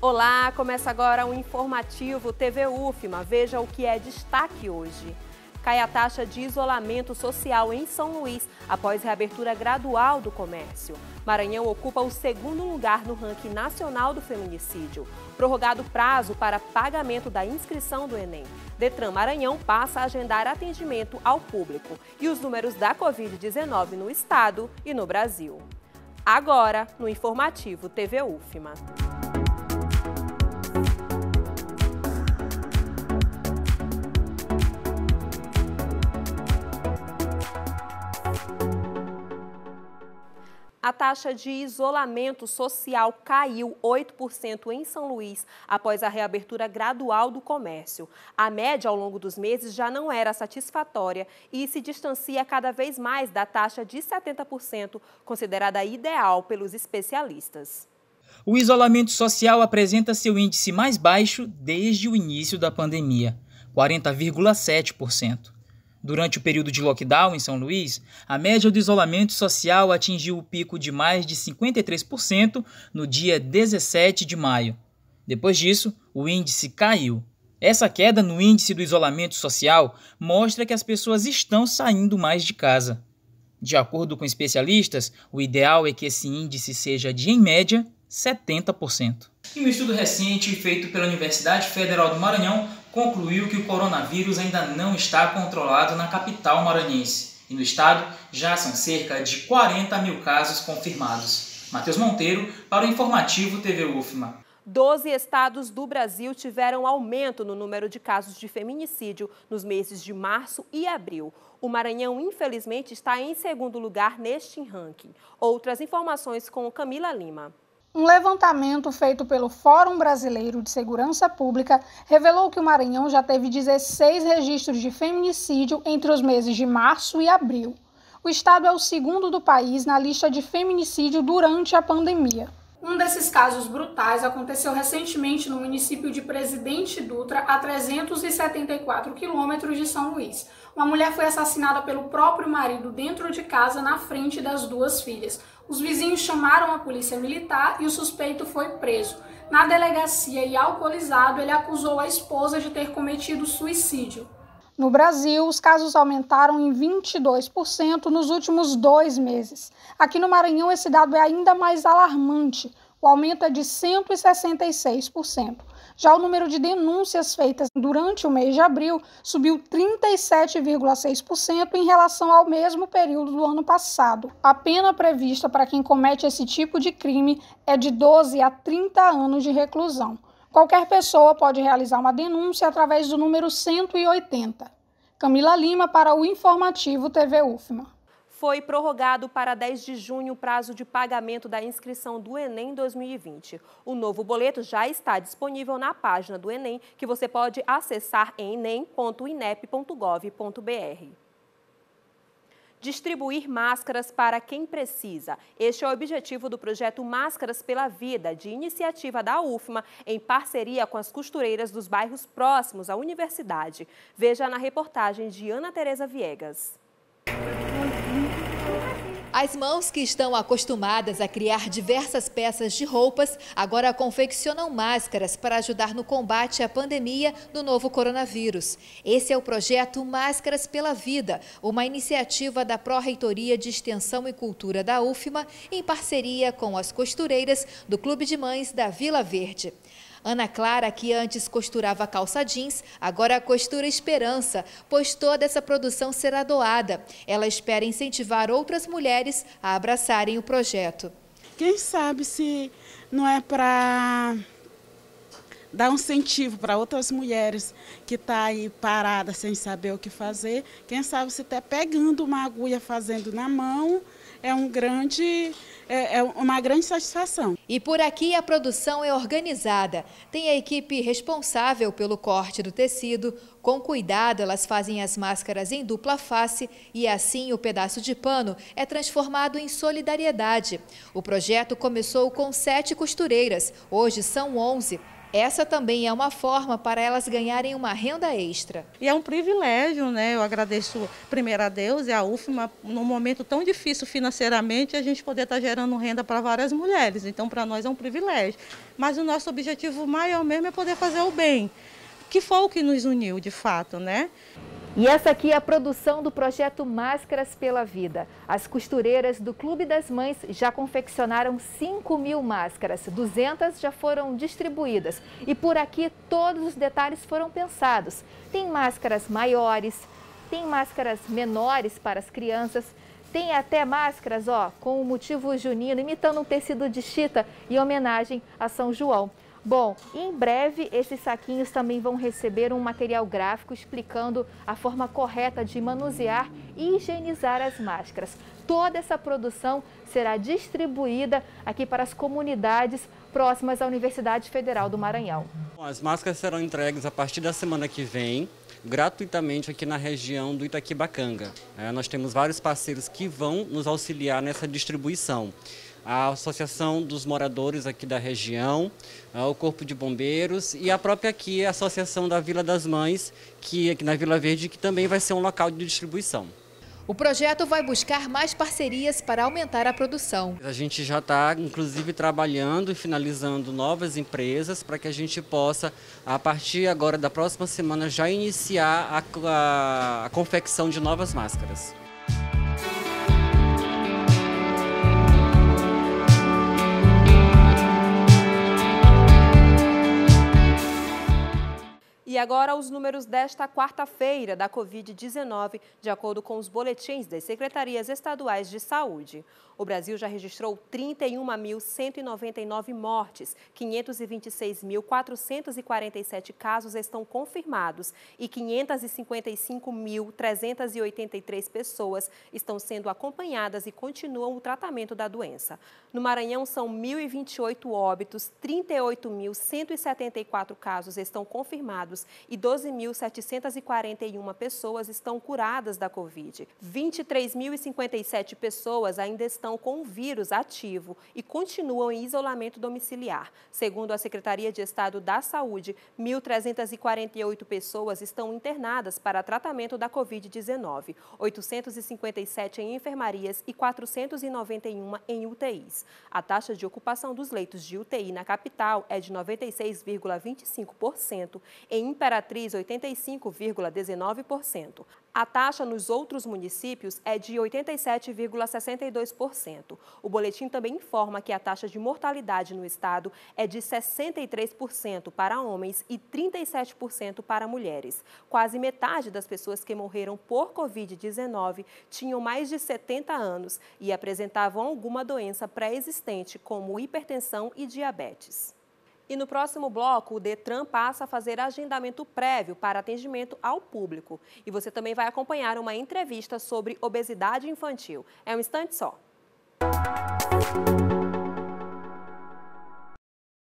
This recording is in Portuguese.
Olá, começa agora o um informativo TV UFMA. Veja o que é destaque hoje. Cai a taxa de isolamento social em São Luís após reabertura gradual do comércio. Maranhão ocupa o segundo lugar no ranking nacional do feminicídio. Prorrogado prazo para pagamento da inscrição do Enem. Detran Maranhão passa a agendar atendimento ao público. E os números da Covid-19 no estado e no Brasil. Agora, no informativo TV UFMA. A taxa de isolamento social caiu 8% em São Luís após a reabertura gradual do comércio. A média ao longo dos meses já não era satisfatória e se distancia cada vez mais da taxa de 70%, considerada ideal pelos especialistas. O isolamento social apresenta seu índice mais baixo desde o início da pandemia, 40,7%. Durante o período de lockdown em São Luís, a média do isolamento social atingiu o pico de mais de 53% no dia 17 de maio. Depois disso, o índice caiu. Essa queda no índice do isolamento social mostra que as pessoas estão saindo mais de casa. De acordo com especialistas, o ideal é que esse índice seja de, em média, 70%. Em um estudo recente feito pela Universidade Federal do Maranhão concluiu que o coronavírus ainda não está controlado na capital maranhense e no estado já são cerca de 40 mil casos confirmados. Matheus Monteiro para o Informativo TV UFMA. Doze estados do Brasil tiveram aumento no número de casos de feminicídio nos meses de março e abril. O Maranhão, infelizmente, está em segundo lugar neste ranking. Outras informações com Camila Lima. Um levantamento feito pelo Fórum Brasileiro de Segurança Pública revelou que o Maranhão já teve 16 registros de feminicídio entre os meses de março e abril. O estado é o segundo do país na lista de feminicídio durante a pandemia. Um desses casos brutais aconteceu recentemente no município de Presidente Dutra, a 374 quilômetros de São Luís. Uma mulher foi assassinada pelo próprio marido dentro de casa, na frente das duas filhas. Os vizinhos chamaram a polícia militar e o suspeito foi preso. Na delegacia e alcoolizado, ele acusou a esposa de ter cometido suicídio. No Brasil, os casos aumentaram em 22% nos últimos dois meses. Aqui no Maranhão, esse dado é ainda mais alarmante. O aumento é de 166%. Já o número de denúncias feitas durante o mês de abril subiu 37,6% em relação ao mesmo período do ano passado. A pena prevista para quem comete esse tipo de crime é de 12 a 30 anos de reclusão. Qualquer pessoa pode realizar uma denúncia através do número 180. Camila Lima para o Informativo TV UFMA foi prorrogado para 10 de junho o prazo de pagamento da inscrição do Enem 2020. O novo boleto já está disponível na página do Enem, que você pode acessar em enem.inep.gov.br distribuir máscaras para quem precisa. Este é o objetivo do projeto Máscaras pela Vida, de iniciativa da UFMA, em parceria com as costureiras dos bairros próximos à universidade. Veja na reportagem de Ana Tereza Viegas. As mãos que estão acostumadas a criar diversas peças de roupas agora confeccionam máscaras para ajudar no combate à pandemia do novo coronavírus. Esse é o projeto Máscaras pela Vida, uma iniciativa da Pró-Reitoria de Extensão e Cultura da UFMA, em parceria com as costureiras do Clube de Mães da Vila Verde. Ana Clara, que antes costurava calça jeans, agora costura esperança, pois toda essa produção será doada. Ela espera incentivar outras mulheres a abraçarem o projeto. Quem sabe se não é para dar um incentivo para outras mulheres que estão tá aí paradas sem saber o que fazer. Quem sabe se até tá pegando uma agulha fazendo na mão é, um grande, é, é uma grande satisfação. E por aqui a produção é organizada. Tem a equipe responsável pelo corte do tecido. Com cuidado, elas fazem as máscaras em dupla face e assim o pedaço de pano é transformado em solidariedade. O projeto começou com sete costureiras, hoje são onze. Essa também é uma forma para elas ganharem uma renda extra. E é um privilégio, né? Eu agradeço primeiro a Deus e a UFMA, num momento tão difícil financeiramente, a gente poder estar gerando renda para várias mulheres. Então, para nós é um privilégio. Mas o nosso objetivo maior mesmo é poder fazer o bem, que foi o que nos uniu, de fato, né? E essa aqui é a produção do projeto Máscaras pela Vida. As costureiras do Clube das Mães já confeccionaram 5 mil máscaras, 200 já foram distribuídas. E por aqui todos os detalhes foram pensados. Tem máscaras maiores, tem máscaras menores para as crianças, tem até máscaras ó, com o motivo junino, imitando um tecido de chita em homenagem a São João. Bom, em breve esses saquinhos também vão receber um material gráfico explicando a forma correta de manusear e higienizar as máscaras. Toda essa produção será distribuída aqui para as comunidades próximas à Universidade Federal do Maranhão. As máscaras serão entregues a partir da semana que vem, gratuitamente aqui na região do Itaquibacanga. É, nós temos vários parceiros que vão nos auxiliar nessa distribuição a Associação dos Moradores aqui da região, ah, o Corpo de Bombeiros e a própria aqui a Associação da Vila das Mães, que aqui na Vila Verde, que também vai ser um local de distribuição. O projeto vai buscar mais parcerias para aumentar a produção. A gente já está, inclusive, trabalhando e finalizando novas empresas para que a gente possa, a partir agora da próxima semana, já iniciar a, a, a confecção de novas máscaras. E agora os números desta quarta-feira da Covid-19, de acordo com os boletins das secretarias estaduais de saúde. O Brasil já registrou 31.199 mortes, 526.447 casos estão confirmados e 555.383 pessoas estão sendo acompanhadas e continuam o tratamento da doença. No Maranhão são 1.028 óbitos, 38.174 casos estão confirmados e 12.741 pessoas estão curadas da Covid. 23.057 pessoas ainda estão com o vírus ativo e continuam em isolamento domiciliar. Segundo a Secretaria de Estado da Saúde, 1.348 pessoas estão internadas para tratamento da Covid-19, 857 em enfermarias e 491 em UTIs. A taxa de ocupação dos leitos de UTI na capital é de 96,25% em Imperatriz, 85,19%. A taxa nos outros municípios é de 87,62%. O boletim também informa que a taxa de mortalidade no estado é de 63% para homens e 37% para mulheres. Quase metade das pessoas que morreram por Covid-19 tinham mais de 70 anos e apresentavam alguma doença pré-existente, como hipertensão e diabetes. E no próximo bloco, o Detran passa a fazer agendamento prévio para atendimento ao público. E você também vai acompanhar uma entrevista sobre obesidade infantil. É um instante só. Música